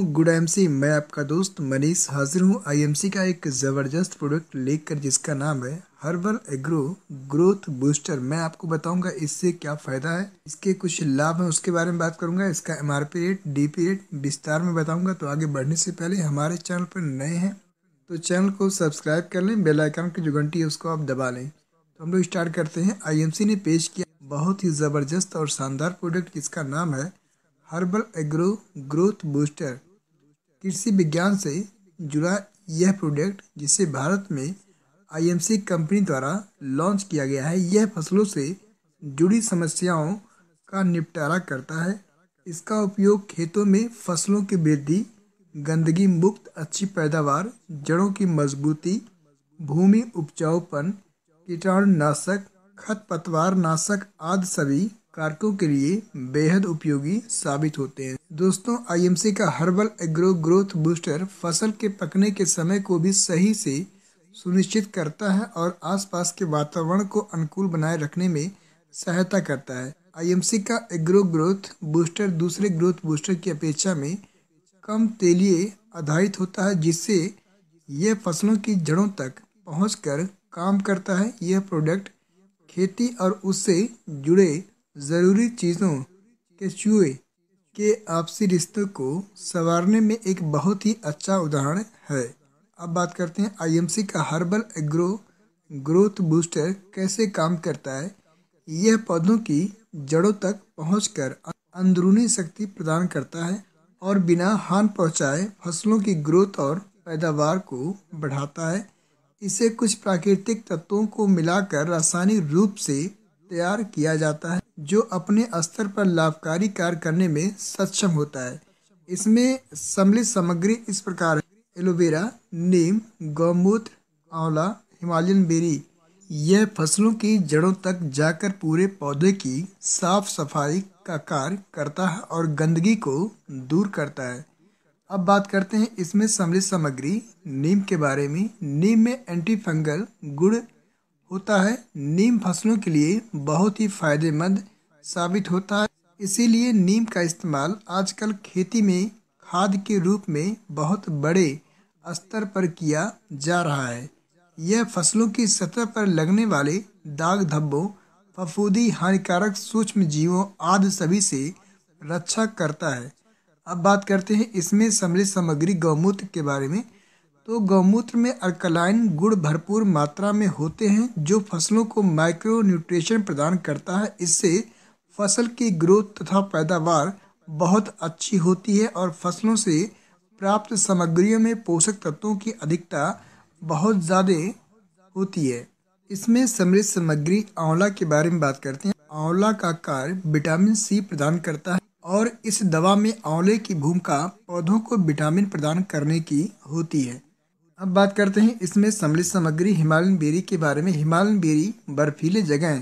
हूँ गुड सी मैं आपका दोस्त मनीष हाजिर हूँ आईएमसी का एक ज़बरदस्त प्रोडक्ट लेकर जिसका नाम है हर्बल एग्रो ग्रोथ बूस्टर मैं आपको बताऊंगा इससे क्या फ़ायदा है इसके कुछ लाभ हैं उसके बारे में बात करूंगा इसका एम रेट डी रेट विस्तार में बताऊंगा तो आगे बढ़ने से पहले हमारे चैनल पर नए हैं तो चैनल को सब्सक्राइब कर लें बेलाइकन की जो घंटी है उसको आप दबा लें तो हम लोग स्टार्ट करते हैं सी ने पेश किया बहुत ही ज़बरदस्त और शानदार प्रोडक्ट जिसका नाम है हर्बल एग्रो ग्रोथ बूस्टर कृषि विज्ञान से जुड़ा यह प्रोडक्ट जिसे भारत में आईएमसी कंपनी द्वारा लॉन्च किया गया है यह फसलों से जुड़ी समस्याओं का निपटारा करता है इसका उपयोग खेतों में फसलों की वृद्धि गंदगी मुक्त अच्छी पैदावार जड़ों की मजबूती भूमि उपजाऊपन कीटाणुनाशक खत पतवार नाशक आदि सभी कारकों के लिए बेहद उपयोगी साबित होते हैं दोस्तों आईएमसी का हर्बल एग्रो ग्रोथ बूस्टर फसल के पकने के समय को भी सही से सुनिश्चित करता है और आसपास के वातावरण को अनुकूल बनाए रखने में सहायता करता है आईएमसी का एग्रो ग्रोथ बूस्टर दूसरे ग्रोथ बूस्टर की अपेक्षा में कम तेलीय आधारित होता है जिससे यह फसलों की जड़ों तक पहुँच कर काम करता है यह प्रोडक्ट खेती और उससे जुड़े ज़रूरी चीज़ों के चूहे के आपसी रिश्तों को संवारने में एक बहुत ही अच्छा उदाहरण है अब बात करते हैं आईएमसी का हर्बल एग्रो ग्रोथ बूस्टर कैसे काम करता है यह पौधों की जड़ों तक पहुंचकर अंदरूनी शक्ति प्रदान करता है और बिना हान पहुंचाए फसलों की ग्रोथ और पैदावार को बढ़ाता है इसे कुछ प्राकृतिक तत्वों को मिलाकर रासायनिक रूप से तैयार किया जाता है जो अपने स्तर पर लाभकारी कार्य करने में सक्षम होता है इसमें सम्मिलित सामग्री इस प्रकार एलोवेरा नीम गौमूत्र आंवला हिमालयन बेरी यह फसलों की जड़ों तक जाकर पूरे पौधे की साफ सफाई का कार्य करता है और गंदगी को दूर करता है अब बात करते हैं इसमें सम्मिलित सामग्री नीम के बारे में नीम में एंटी फंगल गुड़ होता है नीम फसलों के लिए बहुत ही फायदेमंद साबित होता है इसीलिए नीम का इस्तेमाल आजकल खेती में खाद के रूप में बहुत बड़े स्तर पर किया जा रहा है यह फसलों की सतह पर लगने वाले दाग धब्बों फफूदी हानिकारक सूक्ष्म जीवों आदि सभी से रक्षा करता है अब बात करते हैं इसमें सम्मिलित सामग्री गौमूत्र के बारे में तो गौमूत्र में अल्कलाइन गुड़ भरपूर मात्रा में होते हैं जो फसलों को माइक्रो न्यूट्रिशन प्रदान करता है इससे फसल की ग्रोथ तथा पैदावार बहुत अच्छी होती है और फसलों से प्राप्त सामग्रियों में पोषक तत्वों की अधिकता बहुत ज़्यादा होती है इसमें समृद्ध सामग्री आंवला के बारे में बात करते हैं आंवला का कार्य विटामिन सी प्रदान करता है और इस दवा में आंवले की भूमिका पौधों को विटामिन प्रदान करने की होती है अब बात करते हैं इसमें सम्मिलित सामग्री हिमालयन बेरी के बारे में हिमालयन बेरी बर्फीले जगह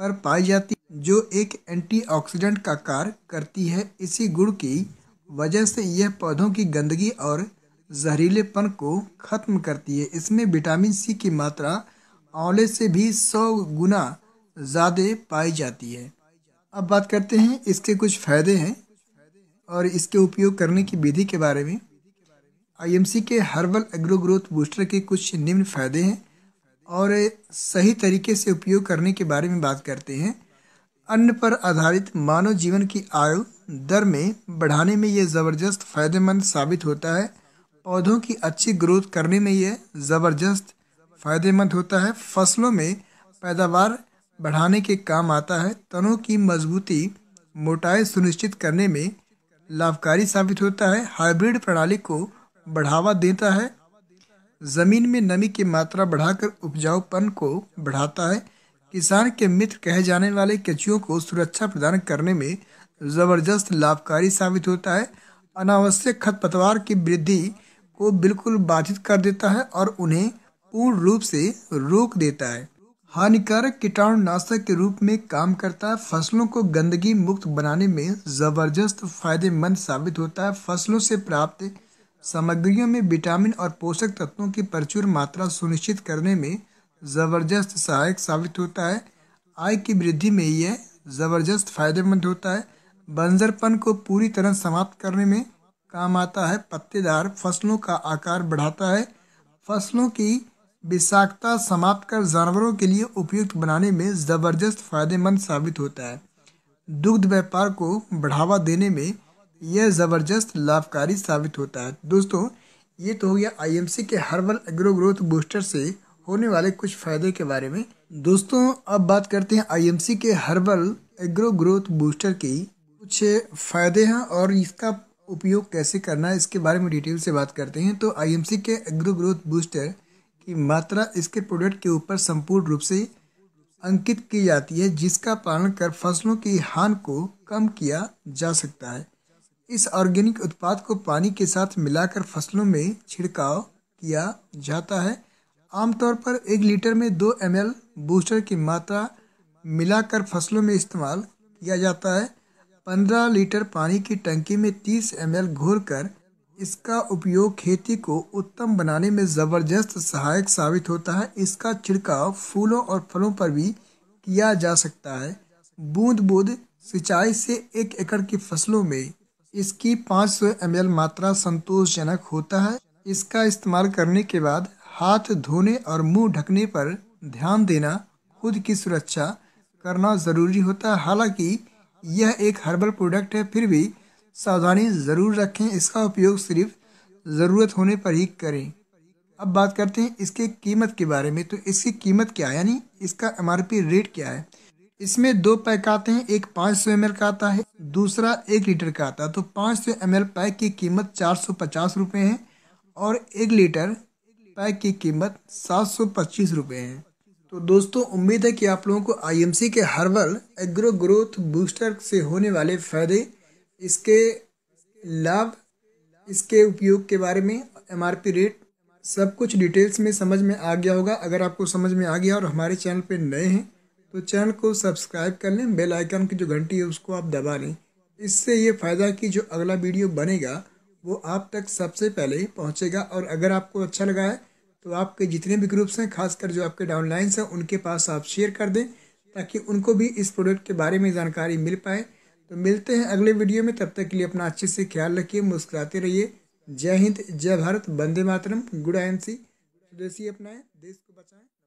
पर पाई जाती जो एक एंटीऑक्सीडेंट का कार्य करती है इसी गुण की वजह से यह पौधों की गंदगी और जहरीलेपन को ख़त्म करती है इसमें विटामिन सी की मात्रा आंवले से भी सौ गुना ज़्यादा पाई जाती है अब बात करते हैं इसके कुछ फ़ायदे हैं और इसके उपयोग करने की विधि के बारे में आईएमसी के हर्बल एग्रो ग्रोथ बूस्टर के कुछ निम्न फ़ायदे हैं और सही तरीके से उपयोग करने के बारे में बात करते हैं अन्न पर आधारित मानव जीवन की आयु दर में बढ़ाने में यह ज़बरदस्त फ़ायदेमंद साबित होता है पौधों की अच्छी ग्रोथ करने में यह ज़बरदस्त फ़ायदेमंद होता है फसलों में पैदावार बढ़ाने के काम आता है तनों की मजबूती मोटाई सुनिश्चित करने में लाभकारी साबित होता है हाइब्रिड प्रणाली को बढ़ावा देता है ज़मीन में नमी की मात्रा बढ़ाकर उपजाऊपन को बढ़ाता है किसान के मित्र कहे जाने वाले कचुओं को सुरक्षा प्रदान करने में ज़बरदस्त लाभकारी साबित होता है अनावश्यक खतपतवार की वृद्धि को बिल्कुल बाधित कर देता है और उन्हें पूर्ण रूप से रोक देता है हानिकारक कीटाणुनाशक के रूप में काम करता है फसलों को गंदगी मुक्त बनाने में ज़बरदस्त फायदेमंद साबित होता है फसलों से प्राप्त सामग्रियों में विटामिन और पोषक तत्वों की प्रचुर मात्रा सुनिश्चित करने में ज़बरदस्त सहायक साबित होता है आय की वृद्धि में यह ज़बरदस्त फायदेमंद होता है बंजरपन को पूरी तरह समाप्त करने में काम आता है पत्तेदार फसलों का आकार बढ़ाता है फसलों की विषाक्तता समाप्त कर जानवरों के लिए उपयुक्त बनाने में ज़बरदस्त फायदेमंद साबित होता है दुग्ध व्यापार को बढ़ावा देने में यह ज़बरदस्त लाभकारी साबित होता है दोस्तों ये तो हो गया आईएमसी के हर्बल एग्रो ग्रोथ बूस्टर से होने वाले कुछ फायदे के बारे में दोस्तों अब बात करते हैं आईएमसी के हर्बल एग्रो ग्रोथ बूस्टर के कुछ फायदे हैं और इसका उपयोग कैसे करना है इसके बारे में डिटेल से बात करते हैं तो आईएमसी के एग्रो ग्रोथ बूस्टर की मात्रा इसके प्रोडक्ट के ऊपर संपूर्ण रूप से अंकित की जाती है जिसका पालन कर फसलों की हान को कम किया जा सकता है इस ऑर्गेनिक उत्पाद को पानी के साथ मिलाकर फसलों में छिड़काव किया जाता है आमतौर पर एक लीटर में दो एम बूस्टर की मात्रा मिलाकर फसलों में इस्तेमाल किया जाता है पंद्रह लीटर पानी की टंकी में तीस एम एल कर इसका उपयोग खेती को उत्तम बनाने में ज़बरदस्त सहायक साबित होता है इसका छिड़काव फूलों और फलों पर भी किया जा सकता है बूंद बूंद सिंचाई से एक एकड़ की फसलों में इसकी 500 सौ मात्रा संतोषजनक होता है इसका इस्तेमाल करने के बाद हाथ धोने और मुंह ढकने पर ध्यान देना खुद की सुरक्षा करना ज़रूरी होता है हालांकि यह एक हर्बल प्रोडक्ट है फिर भी सावधानी ज़रूर रखें इसका उपयोग सिर्फ ज़रूरत होने पर ही करें अब बात करते हैं इसके कीमत के बारे में तो इसकी कीमत क्या है यानी इसका एम रेट क्या है इसमें दो पैक आते हैं एक पाँच सौ एम का आता है दूसरा एक लीटर का आता है तो पाँच सौ एम पैक की कीमत चार सौ पचास रुपये है और एक लीटर पैक की कीमत सात सौ पच्चीस रुपये है तो दोस्तों उम्मीद है कि आप लोगों को आईएमसी के हर्बल एग्रो ग्रोथ बूस्टर से होने वाले फ़ायदे इसके लाभ इसके उपयोग के बारे में एमआरपी रेट सब कुछ डिटेल्स में समझ में आ गया होगा अगर आपको समझ में आ गया और हमारे चैनल पर नए हैं तो चैनल को सब्सक्राइब कर लें बेल आइकन की जो घंटी है उसको आप दबा लें इससे ये फ़ायदा कि जो अगला वीडियो बनेगा वो आप तक सबसे पहले पहुंचेगा और अगर आपको अच्छा लगा है तो आपके जितने भी ग्रुप्स हैं खासकर जो आपके डाउनलाइंस हैं उनके पास आप शेयर कर दें ताकि उनको भी इस प्रोडक्ट के बारे में जानकारी मिल पाए तो मिलते हैं अगले वीडियो में तब तक के लिए अपना अच्छे से ख्याल रखिए मुस्कुराते रहिए जय हिंद जय भारत वंदे मातरम गुड आय सी स्वदेशी अपनाएं देश को बचाएं